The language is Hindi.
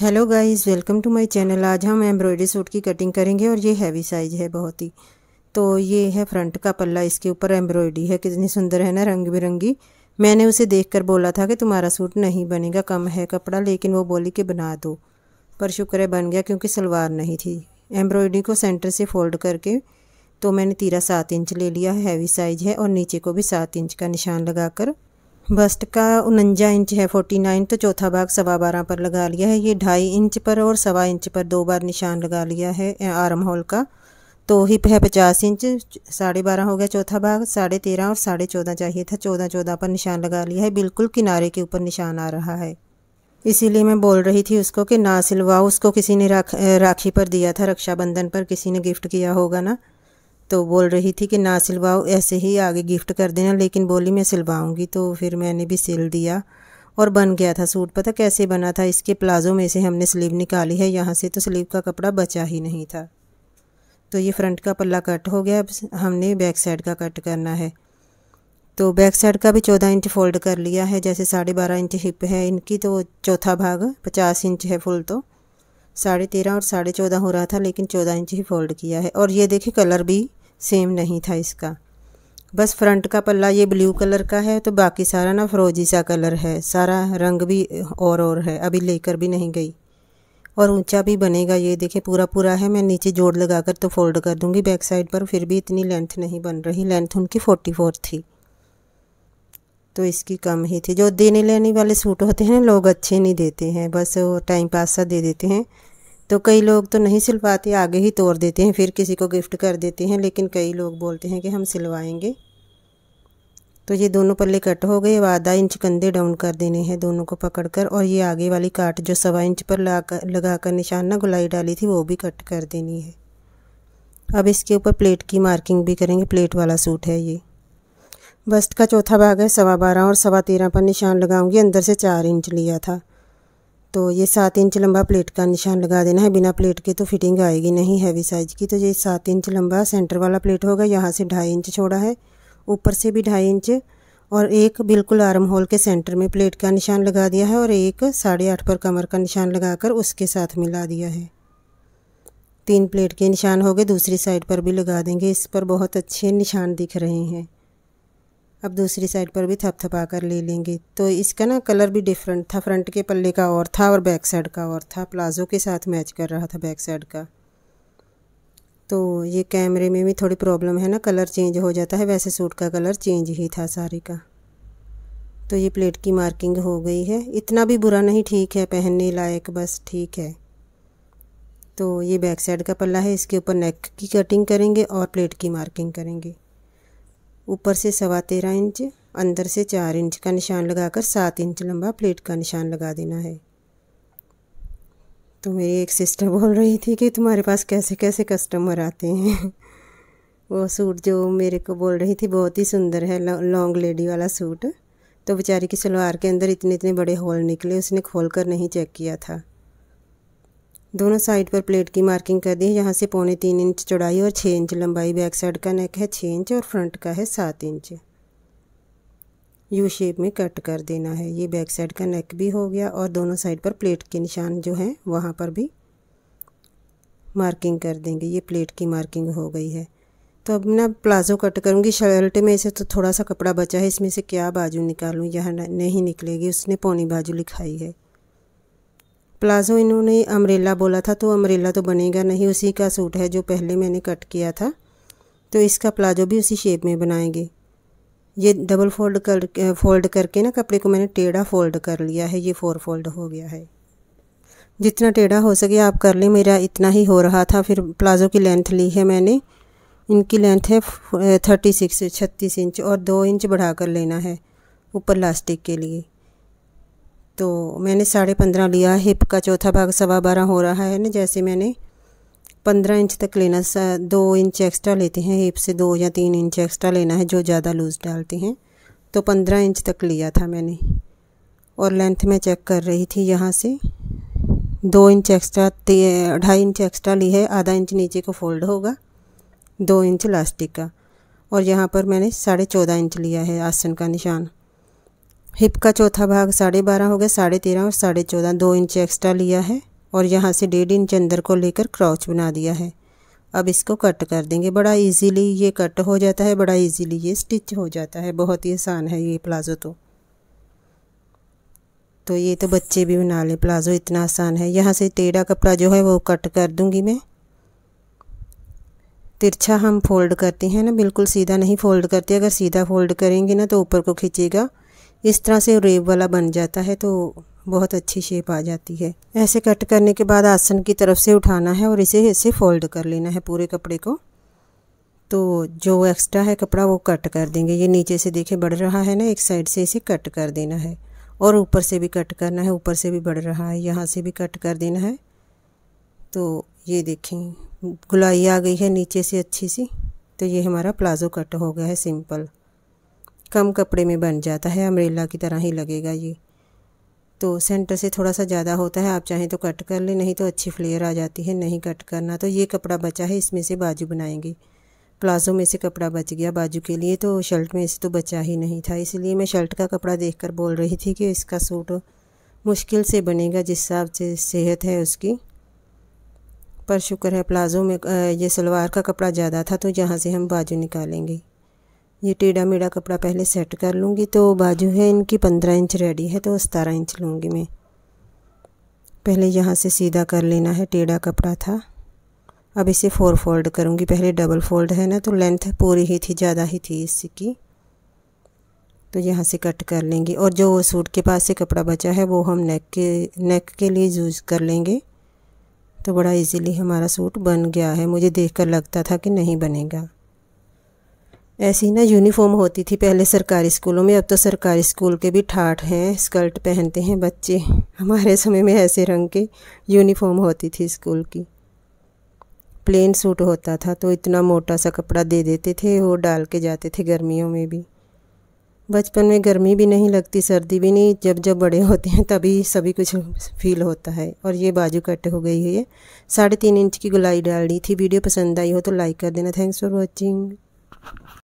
hello guys welcome to my channel आज हम एम्ब्रॉयडरी सूट की कटिंग करेंगे और ये हैवी साइज है बहुत ही तो ये है फ्रंट का पल्ला इसके ऊपर एम्ब्रॉयडरी है कितनी सुंदर है ना रंग बिरंगी मैंने उसे देखकर बोला था कि तुम्हारा सूट नहीं बनेगा कम है कपड़ा लेकिन वो बोली कि बना दो पर शुक्र है बन गया क्योंकि सलवार नहीं थी एम्ब्रॉयडरी को सेंटर से फोल्ड करके तो मैंने तीरा सात इंच ले लिया हैवी साइज है और नीचे को भी सात इंच का निशान लगा बस्ट का उनंजा इंच है फोर्टी नाइन तो चौथा भाग सवा बारह पर लगा लिया है ये ढाई इंच पर और सवा इंच पर दो बार निशान लगा लिया है आर्म होल का तो हिप है पचास इंच साढ़े बारह हो गया चौथा भाग साढ़े तेरह और साढ़े चौदह चाहिए था चौदह चौदह पर निशान लगा लिया है बिल्कुल किनारे के ऊपर निशान आ रहा है इसीलिए मैं बोल रही थी उसको कि ना सिलवाओ उसको किसी ने राख राखी पर दिया था रक्षाबंधन पर किसी ने गिफ्ट किया होगा ना तो बोल रही थी कि ना सिलवाओ ऐसे ही आगे गिफ्ट कर देना लेकिन बोली मैं सिलवाऊँगी तो फिर मैंने भी सिल दिया और बन गया था सूट पता कैसे बना था इसके प्लाज़ो में से हमने स्लीव निकाली है यहाँ से तो स्लीव का कपड़ा बचा ही नहीं था तो ये फ्रंट का पल्ला कट हो गया अब हमने बैक साइड का कट करना है तो बैक साइड का भी चौदह इंच फोल्ड कर लिया है जैसे साढ़े बारह इंच हिप है इनकी तो चौथा भाग पचास इंच है फुल तो साढ़े तेरह और साढ़े चौदह हो रहा था लेकिन चौदह इंच ही फोल्ड किया है और ये देखिए कलर भी सेम नहीं था इसका बस फ्रंट का पल्ला ये ब्लू कलर का है तो बाकी सारा ना फ्रोजी सा कलर है सारा रंग भी और और है अभी लेकर भी नहीं गई और ऊंचा भी बनेगा ये देखें पूरा पूरा है मैं नीचे जोड़ लगा कर तो फोल्ड कर दूंगी बैक साइड पर फिर भी इतनी लेंथ नहीं बन रही लेंथ उनकी फोर्टी फोर थी तो इसकी कम ही थी जो देने लेने वाले सूट होते हैं लोग अच्छे नहीं देते हैं बस टाइम पास सा दे देते हैं तो कई लोग तो नहीं सिलवाते आगे ही तोड़ देते हैं फिर किसी को गिफ्ट कर देते हैं लेकिन कई लोग बोलते हैं कि हम सिलवाएंगे तो ये दोनों पल्ले कट हो गए अब आधा इंच कंधे डाउन कर देने हैं दोनों को पकड़कर और ये आगे वाली काट जो सवा इंच पर लगा कर निशान ना गुलाई डाली थी वो भी कट कर देनी है अब इसके ऊपर प्लेट की मार्किंग भी करेंगे प्लेट वाला सूट है ये बस्त का चौथा भाग है सवा बारह और सवा तेरह पर निशान लगाऊंगी अंदर से चार इंच लिया था तो ये सात इंच लंबा प्लेट का निशान लगा देना है बिना प्लेट के तो फिटिंग आएगी नहीं हैवी साइज की तो ये सात इंच लंबा सेंटर वाला प्लेट होगा यहाँ से ढाई इंच छोड़ा है ऊपर से भी ढाई इंच और एक बिल्कुल आर्म होल के सेंटर में प्लेट का निशान लगा दिया है और एक साढ़े आठ पर कमर का निशान लगाकर उसके साथ मिला दिया है तीन प्लेट के निशान हो गए दूसरी साइड पर भी लगा देंगे इस पर बहुत अच्छे निशान दिख रहे हैं अब दूसरी साइड पर भी थपथपा कर ले लेंगे तो इसका ना कलर भी डिफरेंट था फ्रंट के पल्ले का और था और बैक साइड का और था प्लाज़ो के साथ मैच कर रहा था बैक साइड का तो ये कैमरे में भी थोड़ी प्रॉब्लम है ना कलर चेंज हो जाता है वैसे सूट का कलर चेंज ही था सारे का तो ये प्लेट की मार्किंग हो गई है इतना भी बुरा नहीं ठीक है पहनने लायक बस ठीक है तो ये बैक साइड का पल्ला है इसके ऊपर नेक की कटिंग करेंगे और प्लेट की मार्किंग करेंगे ऊपर से सवा तेरह इंच अंदर से चार इंच का निशान लगाकर सात इंच लंबा प्लेट का निशान लगा देना है तो मेरी एक सिस्टर बोल रही थी कि तुम्हारे पास कैसे कैसे कस्टमर आते हैं वो सूट जो मेरे को बोल रही थी बहुत ही सुंदर है लॉन्ग लेडी वाला सूट तो बेचारी की सलवार के अंदर इतने इतने बड़े होल निकले उसने खोल कर नहीं चेक किया था दोनों साइड पर प्लेट की मार्किंग कर दी है यहाँ से पौने तीन इंच चौड़ाई और छः इंच लंबाई बैक साइड का नेक है छः इंच और फ्रंट का है सात इंच यू शेप में कट कर देना है ये बैक साइड का नेक भी हो गया और दोनों साइड पर प्लेट के निशान जो हैं वहाँ पर भी मार्किंग कर देंगे ये प्लेट की मार्किंग हो गई है तो अब ना प्लाज़ो कट करूँगी शर्ट में से तो थोड़ा सा कपड़ा बचा है इसमें से क्या बाजू निकालूँ यह नहीं निकलेगी उसने पौनी बाजू लिखाई है प्लाज़ो इन्होंने अमरेला बोला था तो अमरेला तो बनेगा नहीं उसी का सूट है जो पहले मैंने कट किया था तो इसका प्लाज़ो भी उसी शेप में बनाएंगे ये डबल फोल्ड कर फोल्ड करके ना कपड़े को मैंने टेढ़ा फोल्ड कर लिया है ये फोर फोल्ड हो गया है जितना टेढ़ा हो सके आप कर लें मेरा इतना ही हो रहा था फिर प्लाज़ो की लेंथ ली है मैंने इनकी लेंथ है थर्टी सिक्स छत्तीस इंच और दो इंच बढ़ा कर लेना है ऊपर लास्टिक के लिए तो मैंने साढ़े पंद्रह लिया हिप का चौथा भाग सवा बारह हो रहा है ना जैसे मैंने पंद्रह इंच तक लेना दो इंच एक्स्ट्रा लेते हैं हिप से दो या तीन इंच एक्स्ट्रा लेना है जो ज़्यादा लूज़ डालते हैं तो पंद्रह इंच तक लिया था मैंने और लेंथ मैं चेक कर रही थी यहाँ से दो इंच एक्स्ट्रा ढाई इंच एक्स्ट्रा ली है आधा इंच नीचे को फोल्ड होगा दो इंच लास्टिक का और यहाँ पर मैंने साढ़े चौदह इंच लिया है आसन का निशान हिप का चौथा भाग साढ़े बारह हो गया साढ़े तेरह और साढ़े चौदह दो इंच एक्स्ट्रा लिया है और यहाँ से डेढ़ इंच अंदर को लेकर क्रॉच बना दिया है अब इसको कट कर देंगे बड़ा इजीली ये कट हो जाता है बड़ा इजीली ये स्टिच हो जाता है बहुत ही आसान है ये प्लाज़ो तो तो ये तो बच्चे भी बना लें प्लाज़ो इतना आसान है यहाँ से टेढ़ा कपड़ा जो है वो कट कर दूँगी मैं तिरछा हम फोल्ड करते हैं ना बिल्कुल सीधा नहीं फोल्ड करते अगर सीधा फोल्ड करेंगे ना तो ऊपर को खींचेगा इस तरह से रेब वाला बन जाता है तो बहुत अच्छी शेप आ जाती है ऐसे कट करने के बाद आसन की तरफ से उठाना है और इसे ऐसे फोल्ड कर लेना है पूरे कपड़े को तो जो एक्स्ट्रा है कपड़ा वो कट कर देंगे ये नीचे से देखे बढ़ रहा है ना एक साइड से इसे कट कर देना है और ऊपर से भी कट करना है ऊपर से भी बढ़ रहा है यहाँ से भी कट कर देना है तो ये देखें गुलाई आ गई है नीचे से अच्छी सी तो ये हमारा प्लाज़ो कट हो गया है सिंपल कम कपड़े में बन जाता है अम्ब्रेला की तरह ही लगेगा ये तो सेंटर से थोड़ा सा ज़्यादा होता है आप चाहें तो कट कर लें नहीं तो अच्छी फ्लेयर आ जाती है नहीं कट करना तो ये कपड़ा बचा है इसमें से बाजू बनाएंगे प्लाज़ो में से कपड़ा बच गया बाजू के लिए तो शर्ट में से तो बचा ही नहीं था इसलिए मैं शर्ट का कपड़ा देख बोल रही थी कि इसका सूट मुश्किल से बनेगा जिस हिसाब से सेहत है उसकी पर शुक्र है प्लाज़ो में ये सलवार का कपड़ा ज़्यादा था तो यहाँ से हम बाजू निकालेंगे ये टेढ़ा मेढ़ा कपड़ा पहले सेट कर लूँगी तो बाजू है इनकी पंद्रह इंच रेडी है तो सतारह इंच लूँगी मैं पहले यहाँ से सीधा कर लेना है टेढ़ा कपड़ा था अब इसे फोर फोल्ड करूँगी पहले डबल फोल्ड है ना तो लेंथ पूरी ही थी ज़्यादा ही थी इसकी तो यहाँ से कट कर लेंगे और जो सूट के पास से कपड़ा बचा है वो हम नेक के नेक के लिए यूज़ कर लेंगे तो बड़ा इजीली हमारा सूट बन गया है मुझे देखकर लगता था कि नहीं बनेगा ऐसी ना यूनिफॉर्म होती थी पहले सरकारी स्कूलों में अब तो सरकारी स्कूल के भी ठाठ हैं स्कर्ट पहनते हैं बच्चे हमारे समय में ऐसे रंग के यूनिफॉर्म होती थी स्कूल की प्लेन सूट होता था तो इतना मोटा सा कपड़ा दे देते थे वो डाल के जाते थे गर्मियों में भी बचपन में गर्मी भी नहीं लगती सर्दी भी नहीं जब जब बड़े होते हैं तभी सभी कुछ फील होता है और ये बाजू कट हो गई है साढ़े तीन इंच की गुलाई डालनी थी वीडियो पसंद आई हो तो लाइक कर देना थैंक्स फॉर वॉचिंग